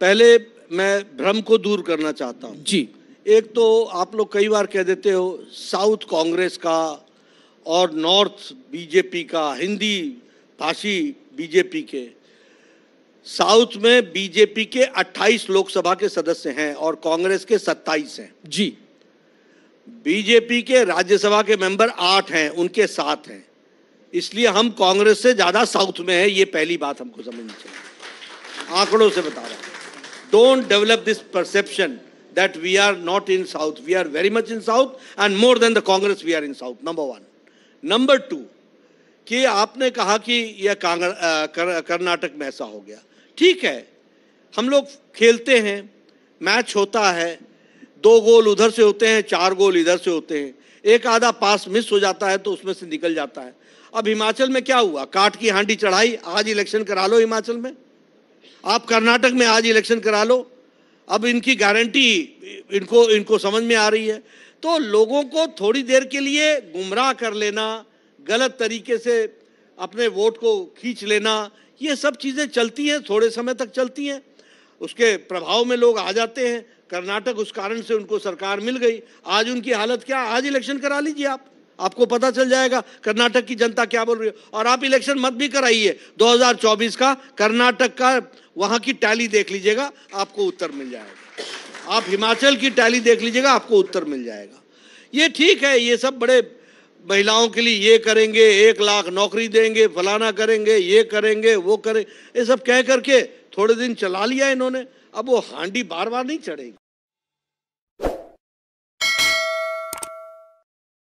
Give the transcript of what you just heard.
पहले मैं भ्रम को दूर करना चाहता हूँ जी एक तो आप लोग कई बार कह देते हो साउथ कांग्रेस का और नॉर्थ बीजेपी का हिंदी भाषी बीजेपी के साउथ में बीजेपी के 28 लोकसभा के सदस्य हैं और कांग्रेस के 27 हैं जी बीजेपी के राज्यसभा के मेंबर आठ हैं उनके साथ हैं इसलिए हम कांग्रेस से ज्यादा साउथ में है ये पहली बात हमको समझनी चाहिए आंकड़ों से बता रहा हूं Don't develop this perception that we are not in South. We are very much in South and more than the Congress we are in South, number one. Number two, ki aapne kaha ki ye karnatak mein aisa ho gaya theek hai hum log khelte hain match hota hai दो गोल उधर से होते हैं चार गोल इधर से होते हैं एक आधा पास मिस हो जाता है तो उसमें से निकल जाता है अब हिमाचल में क्या हुआ काट की हांडी चढ़ाई आज इलेक्शन करा लो हिमाचल में आप कर्नाटक में आज इलेक्शन करा लो अब इनकी गारंटी इनको इनको समझ में आ रही है तो लोगों को थोड़ी देर के लिए गुमराह कर लेना गलत तरीके से अपने वोट को खींच लेना ये सब चीज़ें चलती हैं थोड़े समय तक चलती हैं उसके प्रभाव में लोग आ जाते हैं कर्नाटक उस कारण से उनको सरकार मिल गई आज उनकी हालत क्या आज इलेक्शन करा लीजिए आप आपको पता चल जाएगा कर्नाटक की जनता क्या बोल रही है और आप इलेक्शन मत भी कराइए 2024 का कर्नाटक का वहाँ की टैली देख लीजिएगा आपको उत्तर मिल जाएगा आप हिमाचल की टैली देख लीजिएगा आपको उत्तर मिल जाएगा ये ठीक है ये सब बड़े महिलाओं के लिए ये करेंगे एक लाख नौकरी देंगे फलाना करेंगे ये करेंगे वो करें ये सब कह करके थोड़े दिन चला लिया इन्होंने अब वो हांडी बार बार नहीं चढ़ेगी